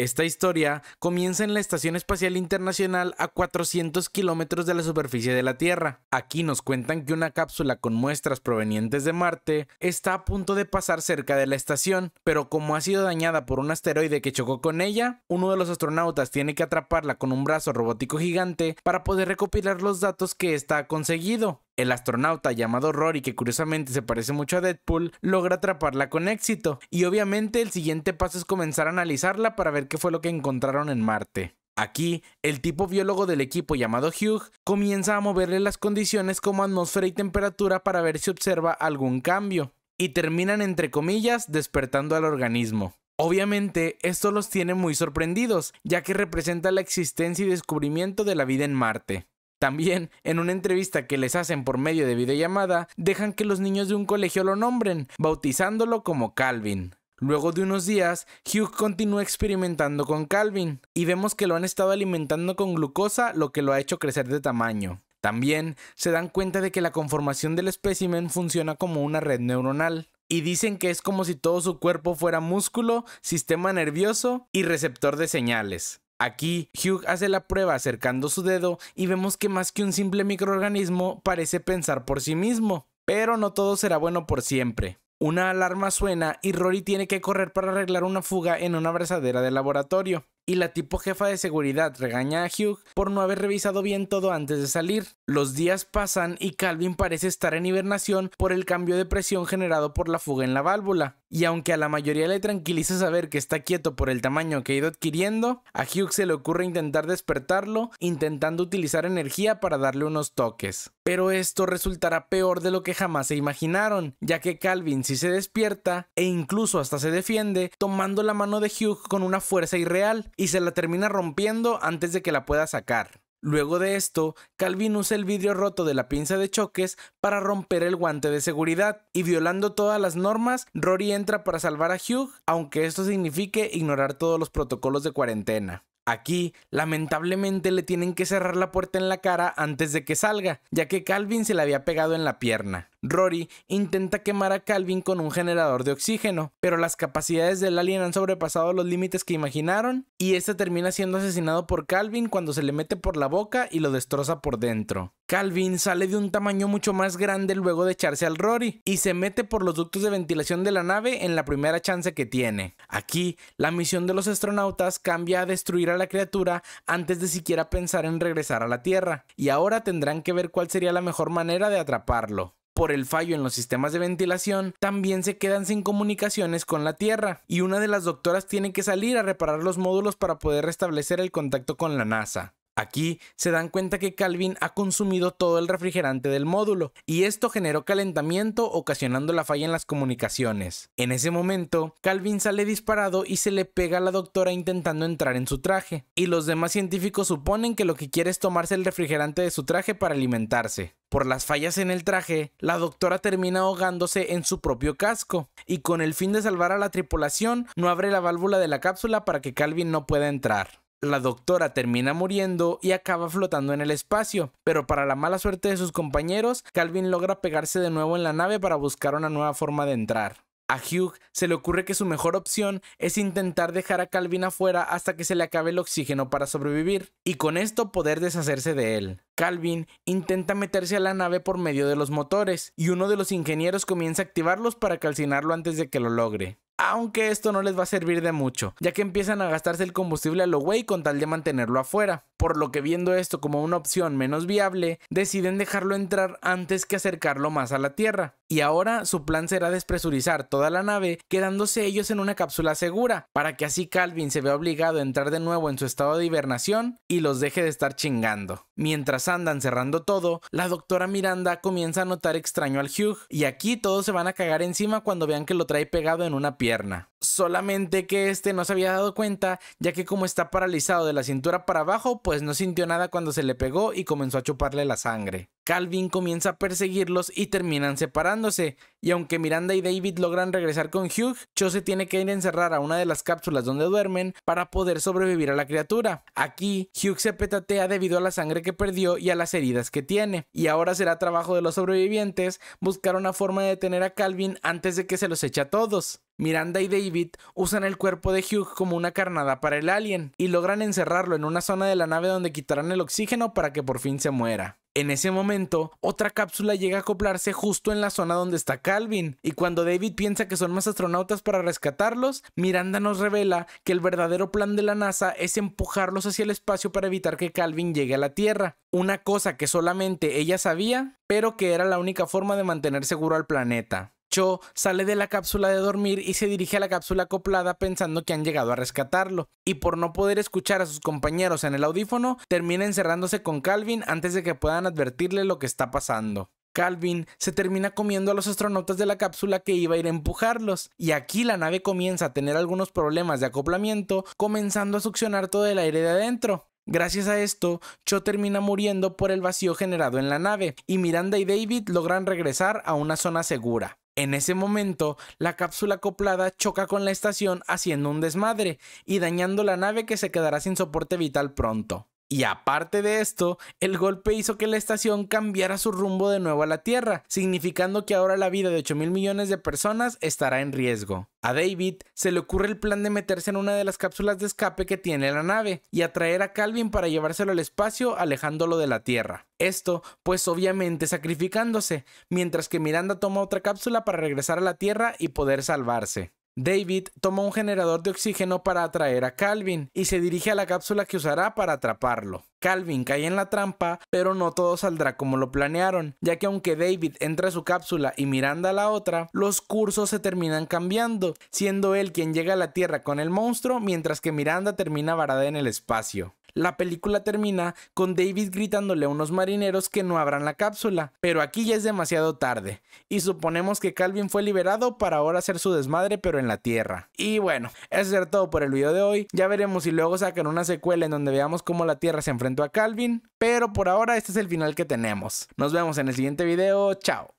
Esta historia comienza en la Estación Espacial Internacional a 400 kilómetros de la superficie de la Tierra. Aquí nos cuentan que una cápsula con muestras provenientes de Marte está a punto de pasar cerca de la estación, pero como ha sido dañada por un asteroide que chocó con ella, uno de los astronautas tiene que atraparla con un brazo robótico gigante para poder recopilar los datos que está ha conseguido. El astronauta llamado Rory, que curiosamente se parece mucho a Deadpool, logra atraparla con éxito, y obviamente el siguiente paso es comenzar a analizarla para ver qué fue lo que encontraron en Marte. Aquí, el tipo biólogo del equipo llamado Hugh comienza a moverle las condiciones como atmósfera y temperatura para ver si observa algún cambio, y terminan entre comillas despertando al organismo. Obviamente, esto los tiene muy sorprendidos, ya que representa la existencia y descubrimiento de la vida en Marte. También, en una entrevista que les hacen por medio de videollamada, dejan que los niños de un colegio lo nombren, bautizándolo como Calvin. Luego de unos días, Hugh continúa experimentando con Calvin, y vemos que lo han estado alimentando con glucosa, lo que lo ha hecho crecer de tamaño. También se dan cuenta de que la conformación del espécimen funciona como una red neuronal, y dicen que es como si todo su cuerpo fuera músculo, sistema nervioso y receptor de señales. Aquí, Hugh hace la prueba acercando su dedo y vemos que más que un simple microorganismo parece pensar por sí mismo. Pero no todo será bueno por siempre. Una alarma suena y Rory tiene que correr para arreglar una fuga en una abrazadera de laboratorio. Y la tipo jefa de seguridad regaña a Hugh por no haber revisado bien todo antes de salir. Los días pasan y Calvin parece estar en hibernación por el cambio de presión generado por la fuga en la válvula y aunque a la mayoría le tranquiliza saber que está quieto por el tamaño que ha ido adquiriendo, a Hugh se le ocurre intentar despertarlo, intentando utilizar energía para darle unos toques. Pero esto resultará peor de lo que jamás se imaginaron, ya que Calvin sí se despierta e incluso hasta se defiende, tomando la mano de Hugh con una fuerza irreal y se la termina rompiendo antes de que la pueda sacar. Luego de esto, Calvin usa el vidrio roto de la pinza de choques para romper el guante de seguridad, y violando todas las normas, Rory entra para salvar a Hugh, aunque esto signifique ignorar todos los protocolos de cuarentena. Aquí, lamentablemente, le tienen que cerrar la puerta en la cara antes de que salga, ya que Calvin se le había pegado en la pierna. Rory intenta quemar a Calvin con un generador de oxígeno, pero las capacidades del alien han sobrepasado los límites que imaginaron y este termina siendo asesinado por Calvin cuando se le mete por la boca y lo destroza por dentro. Calvin sale de un tamaño mucho más grande luego de echarse al Rory y se mete por los ductos de ventilación de la nave en la primera chance que tiene. Aquí, la misión de los astronautas cambia a destruir a la criatura antes de siquiera pensar en regresar a la Tierra, y ahora tendrán que ver cuál sería la mejor manera de atraparlo por el fallo en los sistemas de ventilación, también se quedan sin comunicaciones con la Tierra, y una de las doctoras tiene que salir a reparar los módulos para poder restablecer el contacto con la NASA. Aquí se dan cuenta que Calvin ha consumido todo el refrigerante del módulo y esto generó calentamiento ocasionando la falla en las comunicaciones. En ese momento, Calvin sale disparado y se le pega a la doctora intentando entrar en su traje, y los demás científicos suponen que lo que quiere es tomarse el refrigerante de su traje para alimentarse. Por las fallas en el traje, la doctora termina ahogándose en su propio casco, y con el fin de salvar a la tripulación, no abre la válvula de la cápsula para que Calvin no pueda entrar. La doctora termina muriendo y acaba flotando en el espacio, pero para la mala suerte de sus compañeros, Calvin logra pegarse de nuevo en la nave para buscar una nueva forma de entrar. A Hugh se le ocurre que su mejor opción es intentar dejar a Calvin afuera hasta que se le acabe el oxígeno para sobrevivir, y con esto poder deshacerse de él. Calvin intenta meterse a la nave por medio de los motores, y uno de los ingenieros comienza a activarlos para calcinarlo antes de que lo logre. Aunque esto no les va a servir de mucho, ya que empiezan a gastarse el combustible a lo güey con tal de mantenerlo afuera por lo que viendo esto como una opción menos viable, deciden dejarlo entrar antes que acercarlo más a la Tierra. Y ahora su plan será despresurizar toda la nave, quedándose ellos en una cápsula segura, para que así Calvin se vea obligado a entrar de nuevo en su estado de hibernación y los deje de estar chingando. Mientras andan cerrando todo, la doctora Miranda comienza a notar extraño al Hugh, y aquí todos se van a cagar encima cuando vean que lo trae pegado en una pierna. Solamente que este no se había dado cuenta, ya que como está paralizado de la cintura para abajo, pues no sintió nada cuando se le pegó y comenzó a chuparle la sangre. Calvin comienza a perseguirlos y terminan separándose, y aunque Miranda y David logran regresar con Hugh, Cho se tiene que ir a encerrar a una de las cápsulas donde duermen para poder sobrevivir a la criatura. Aquí, Hugh se petatea debido a la sangre que perdió y a las heridas que tiene, y ahora será trabajo de los sobrevivientes buscar una forma de detener a Calvin antes de que se los eche a todos. Miranda y David usan el cuerpo de Hugh como una carnada para el alien y logran encerrarlo en una zona de la nave donde quitarán el oxígeno para que por fin se muera. En ese momento, otra cápsula llega a acoplarse justo en la zona donde está Calvin, y cuando David piensa que son más astronautas para rescatarlos, Miranda nos revela que el verdadero plan de la NASA es empujarlos hacia el espacio para evitar que Calvin llegue a la Tierra, una cosa que solamente ella sabía, pero que era la única forma de mantener seguro al planeta. Cho sale de la cápsula de dormir y se dirige a la cápsula acoplada pensando que han llegado a rescatarlo. Y por no poder escuchar a sus compañeros en el audífono, termina encerrándose con Calvin antes de que puedan advertirle lo que está pasando. Calvin se termina comiendo a los astronautas de la cápsula que iba a ir a empujarlos, y aquí la nave comienza a tener algunos problemas de acoplamiento, comenzando a succionar todo el aire de adentro. Gracias a esto, Cho termina muriendo por el vacío generado en la nave, y Miranda y David logran regresar a una zona segura. En ese momento, la cápsula acoplada choca con la estación haciendo un desmadre y dañando la nave que se quedará sin soporte vital pronto. Y aparte de esto, el golpe hizo que la estación cambiara su rumbo de nuevo a la Tierra, significando que ahora la vida de 8 mil millones de personas estará en riesgo. A David se le ocurre el plan de meterse en una de las cápsulas de escape que tiene la nave y atraer a Calvin para llevárselo al espacio alejándolo de la Tierra. Esto, pues obviamente sacrificándose, mientras que Miranda toma otra cápsula para regresar a la Tierra y poder salvarse. David toma un generador de oxígeno para atraer a Calvin y se dirige a la cápsula que usará para atraparlo. Calvin cae en la trampa, pero no todo saldrá como lo planearon, ya que aunque David entra a su cápsula y Miranda a la otra, los cursos se terminan cambiando, siendo él quien llega a la Tierra con el monstruo mientras que Miranda termina varada en el espacio. La película termina con David gritándole a unos marineros que no abran la cápsula, pero aquí ya es demasiado tarde, y suponemos que Calvin fue liberado para ahora hacer su desmadre pero en la Tierra. Y bueno, eso es todo por el video de hoy, ya veremos si luego sacan una secuela en donde veamos cómo la Tierra se enfrentó a Calvin, pero por ahora este es el final que tenemos. Nos vemos en el siguiente video, chao.